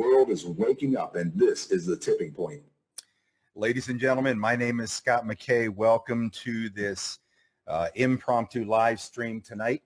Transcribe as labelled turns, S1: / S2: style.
S1: world is waking up, and this is the tipping point. Ladies and gentlemen, my name is Scott McKay. Welcome to this uh, impromptu live
S2: stream tonight.